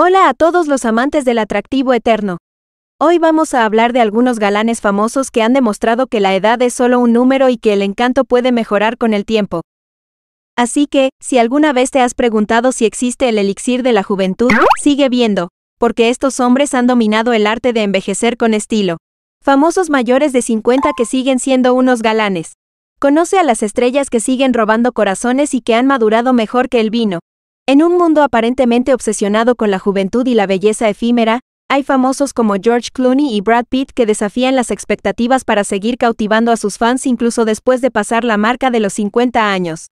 Hola a todos los amantes del atractivo eterno. Hoy vamos a hablar de algunos galanes famosos que han demostrado que la edad es solo un número y que el encanto puede mejorar con el tiempo. Así que, si alguna vez te has preguntado si existe el elixir de la juventud, sigue viendo, porque estos hombres han dominado el arte de envejecer con estilo. Famosos mayores de 50 que siguen siendo unos galanes. Conoce a las estrellas que siguen robando corazones y que han madurado mejor que el vino. En un mundo aparentemente obsesionado con la juventud y la belleza efímera, hay famosos como George Clooney y Brad Pitt que desafían las expectativas para seguir cautivando a sus fans incluso después de pasar la marca de los 50 años.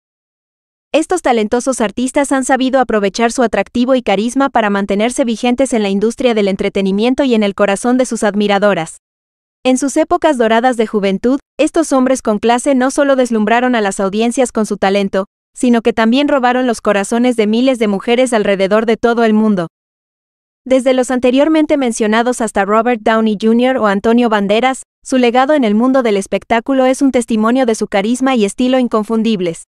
Estos talentosos artistas han sabido aprovechar su atractivo y carisma para mantenerse vigentes en la industria del entretenimiento y en el corazón de sus admiradoras. En sus épocas doradas de juventud, estos hombres con clase no solo deslumbraron a las audiencias con su talento, sino que también robaron los corazones de miles de mujeres alrededor de todo el mundo. Desde los anteriormente mencionados hasta Robert Downey Jr. o Antonio Banderas, su legado en el mundo del espectáculo es un testimonio de su carisma y estilo inconfundibles.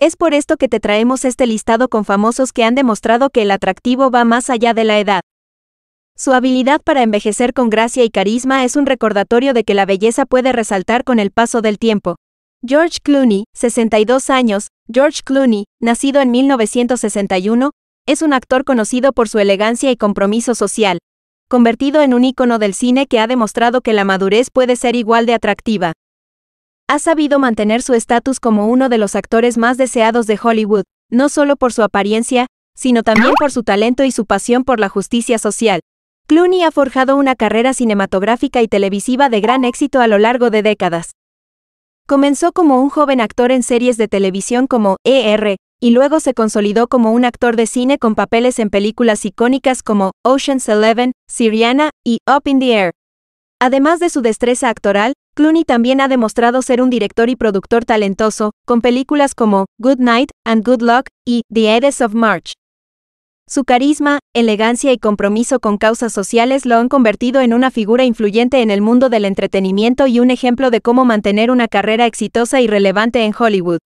Es por esto que te traemos este listado con famosos que han demostrado que el atractivo va más allá de la edad. Su habilidad para envejecer con gracia y carisma es un recordatorio de que la belleza puede resaltar con el paso del tiempo. George Clooney, 62 años, George Clooney, nacido en 1961, es un actor conocido por su elegancia y compromiso social, convertido en un ícono del cine que ha demostrado que la madurez puede ser igual de atractiva. Ha sabido mantener su estatus como uno de los actores más deseados de Hollywood, no solo por su apariencia, sino también por su talento y su pasión por la justicia social. Clooney ha forjado una carrera cinematográfica y televisiva de gran éxito a lo largo de décadas. Comenzó como un joven actor en series de televisión como ER, y luego se consolidó como un actor de cine con papeles en películas icónicas como Ocean's Eleven, Siriana y Up in the Air. Además de su destreza actoral, Clooney también ha demostrado ser un director y productor talentoso, con películas como Good Night and Good Luck y The Edges of March. Su carisma, elegancia y compromiso con causas sociales lo han convertido en una figura influyente en el mundo del entretenimiento y un ejemplo de cómo mantener una carrera exitosa y relevante en Hollywood.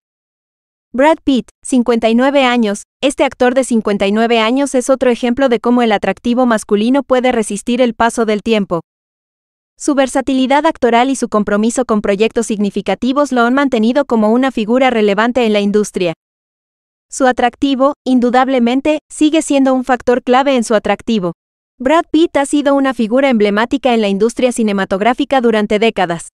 Brad Pitt, 59 años, este actor de 59 años es otro ejemplo de cómo el atractivo masculino puede resistir el paso del tiempo. Su versatilidad actoral y su compromiso con proyectos significativos lo han mantenido como una figura relevante en la industria. Su atractivo, indudablemente, sigue siendo un factor clave en su atractivo. Brad Pitt ha sido una figura emblemática en la industria cinematográfica durante décadas.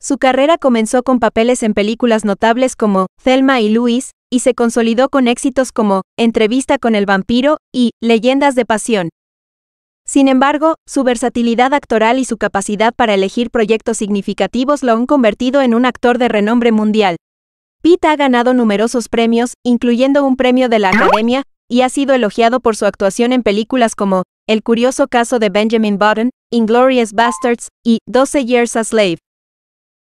Su carrera comenzó con papeles en películas notables como Thelma y Louis, y se consolidó con éxitos como Entrevista con el vampiro y Leyendas de pasión. Sin embargo, su versatilidad actoral y su capacidad para elegir proyectos significativos lo han convertido en un actor de renombre mundial. Pete ha ganado numerosos premios, incluyendo un premio de la Academia, y ha sido elogiado por su actuación en películas como El curioso caso de Benjamin Button, Inglorious Bastards y 12 Years a Slave.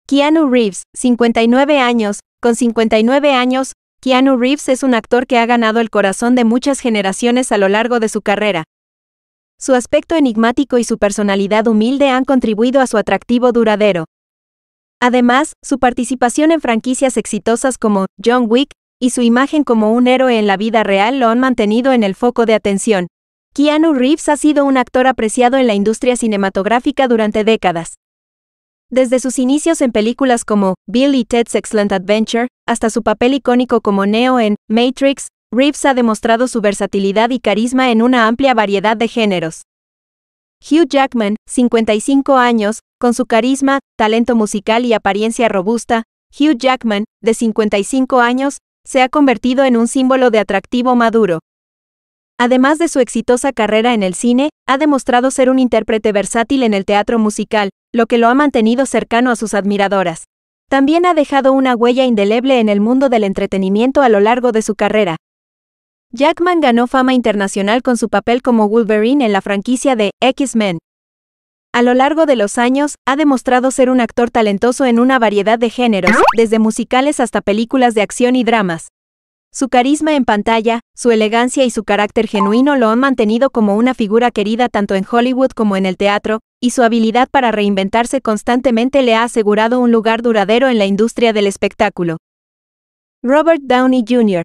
Keanu Reeves, 59 años, con 59 años, Keanu Reeves es un actor que ha ganado el corazón de muchas generaciones a lo largo de su carrera. Su aspecto enigmático y su personalidad humilde han contribuido a su atractivo duradero. Además, su participación en franquicias exitosas como John Wick y su imagen como un héroe en la vida real lo han mantenido en el foco de atención. Keanu Reeves ha sido un actor apreciado en la industria cinematográfica durante décadas. Desde sus inicios en películas como Bill y Ted's Excellent Adventure, hasta su papel icónico como Neo en Matrix, Reeves ha demostrado su versatilidad y carisma en una amplia variedad de géneros. Hugh Jackman, 55 años, con su carisma, talento musical y apariencia robusta, Hugh Jackman, de 55 años, se ha convertido en un símbolo de atractivo maduro. Además de su exitosa carrera en el cine, ha demostrado ser un intérprete versátil en el teatro musical, lo que lo ha mantenido cercano a sus admiradoras. También ha dejado una huella indeleble en el mundo del entretenimiento a lo largo de su carrera. Jackman ganó fama internacional con su papel como Wolverine en la franquicia de X-Men. A lo largo de los años, ha demostrado ser un actor talentoso en una variedad de géneros, desde musicales hasta películas de acción y dramas. Su carisma en pantalla, su elegancia y su carácter genuino lo han mantenido como una figura querida tanto en Hollywood como en el teatro, y su habilidad para reinventarse constantemente le ha asegurado un lugar duradero en la industria del espectáculo. Robert Downey Jr.,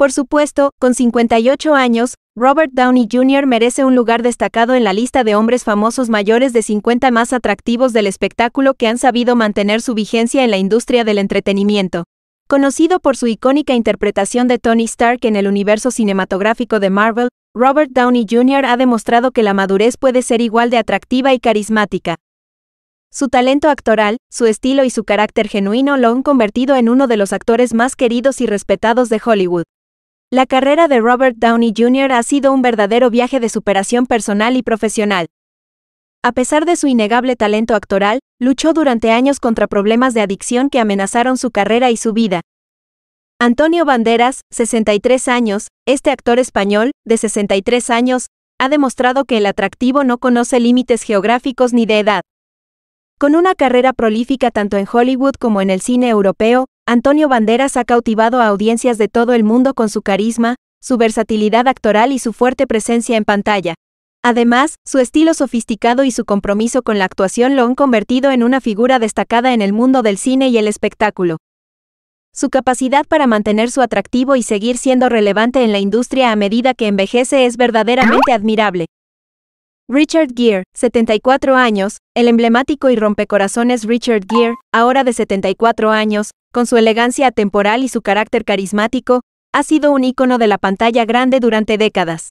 por supuesto, con 58 años, Robert Downey Jr. merece un lugar destacado en la lista de hombres famosos mayores de 50 más atractivos del espectáculo que han sabido mantener su vigencia en la industria del entretenimiento. Conocido por su icónica interpretación de Tony Stark en el universo cinematográfico de Marvel, Robert Downey Jr. ha demostrado que la madurez puede ser igual de atractiva y carismática. Su talento actoral, su estilo y su carácter genuino lo han convertido en uno de los actores más queridos y respetados de Hollywood. La carrera de Robert Downey Jr. ha sido un verdadero viaje de superación personal y profesional. A pesar de su innegable talento actoral, luchó durante años contra problemas de adicción que amenazaron su carrera y su vida. Antonio Banderas, 63 años, este actor español, de 63 años, ha demostrado que el atractivo no conoce límites geográficos ni de edad. Con una carrera prolífica tanto en Hollywood como en el cine europeo, Antonio Banderas ha cautivado a audiencias de todo el mundo con su carisma, su versatilidad actoral y su fuerte presencia en pantalla. Además, su estilo sofisticado y su compromiso con la actuación lo han convertido en una figura destacada en el mundo del cine y el espectáculo. Su capacidad para mantener su atractivo y seguir siendo relevante en la industria a medida que envejece es verdaderamente admirable. Richard Gere, 74 años, el emblemático y rompecorazones Richard Gere, ahora de 74 años, con su elegancia atemporal y su carácter carismático, ha sido un ícono de la pantalla grande durante décadas.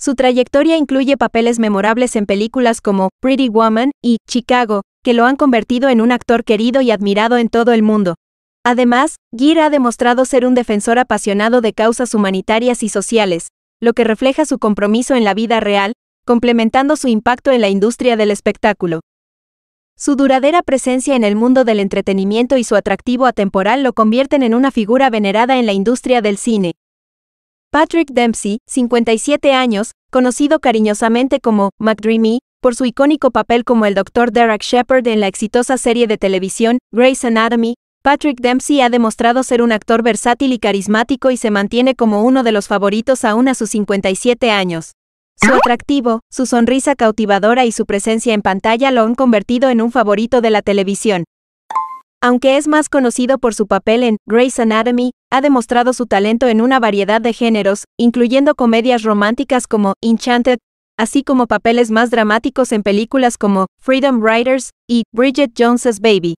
Su trayectoria incluye papeles memorables en películas como Pretty Woman y Chicago, que lo han convertido en un actor querido y admirado en todo el mundo. Además, Gere ha demostrado ser un defensor apasionado de causas humanitarias y sociales, lo que refleja su compromiso en la vida real, complementando su impacto en la industria del espectáculo. Su duradera presencia en el mundo del entretenimiento y su atractivo atemporal lo convierten en una figura venerada en la industria del cine. Patrick Dempsey, 57 años, conocido cariñosamente como McDreamy, por su icónico papel como el Dr. Derek Shepard en la exitosa serie de televisión Grey's Anatomy, Patrick Dempsey ha demostrado ser un actor versátil y carismático y se mantiene como uno de los favoritos aún a sus 57 años. Su atractivo, su sonrisa cautivadora y su presencia en pantalla lo han convertido en un favorito de la televisión. Aunque es más conocido por su papel en Grey's Anatomy, ha demostrado su talento en una variedad de géneros, incluyendo comedias románticas como Enchanted, así como papeles más dramáticos en películas como Freedom Riders y Bridget Jones's Baby.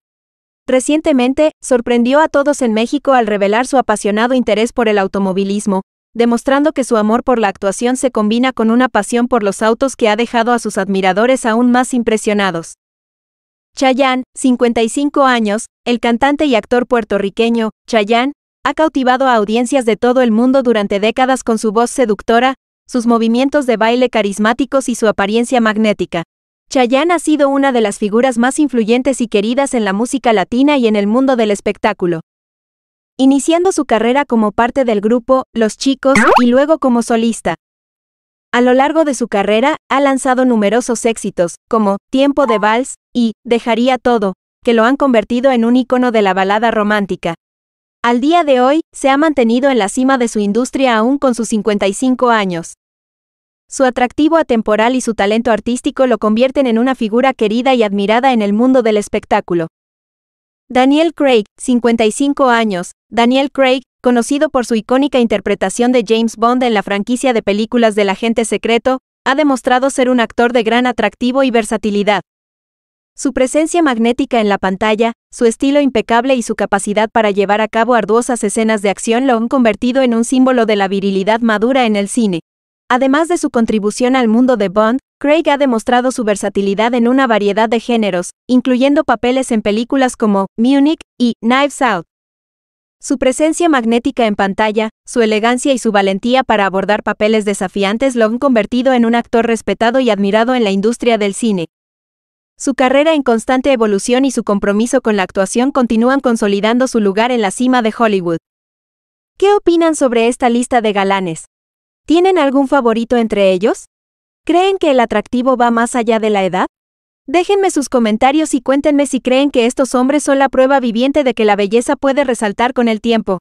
Recientemente, sorprendió a todos en México al revelar su apasionado interés por el automovilismo, demostrando que su amor por la actuación se combina con una pasión por los autos que ha dejado a sus admiradores aún más impresionados. Chayanne, 55 años, el cantante y actor puertorriqueño, Chayanne, ha cautivado a audiencias de todo el mundo durante décadas con su voz seductora, sus movimientos de baile carismáticos y su apariencia magnética. Chayanne ha sido una de las figuras más influyentes y queridas en la música latina y en el mundo del espectáculo iniciando su carrera como parte del grupo Los Chicos y luego como solista. A lo largo de su carrera, ha lanzado numerosos éxitos, como Tiempo de Vals y Dejaría Todo, que lo han convertido en un ícono de la balada romántica. Al día de hoy, se ha mantenido en la cima de su industria aún con sus 55 años. Su atractivo atemporal y su talento artístico lo convierten en una figura querida y admirada en el mundo del espectáculo. Daniel Craig, 55 años. Daniel Craig, conocido por su icónica interpretación de James Bond en la franquicia de películas del agente secreto, ha demostrado ser un actor de gran atractivo y versatilidad. Su presencia magnética en la pantalla, su estilo impecable y su capacidad para llevar a cabo arduosas escenas de acción lo han convertido en un símbolo de la virilidad madura en el cine. Además de su contribución al mundo de Bond, Craig ha demostrado su versatilidad en una variedad de géneros, incluyendo papeles en películas como Munich y Knives Out. Su presencia magnética en pantalla, su elegancia y su valentía para abordar papeles desafiantes lo han convertido en un actor respetado y admirado en la industria del cine. Su carrera en constante evolución y su compromiso con la actuación continúan consolidando su lugar en la cima de Hollywood. ¿Qué opinan sobre esta lista de galanes? ¿Tienen algún favorito entre ellos? ¿Creen que el atractivo va más allá de la edad? Déjenme sus comentarios y cuéntenme si creen que estos hombres son la prueba viviente de que la belleza puede resaltar con el tiempo.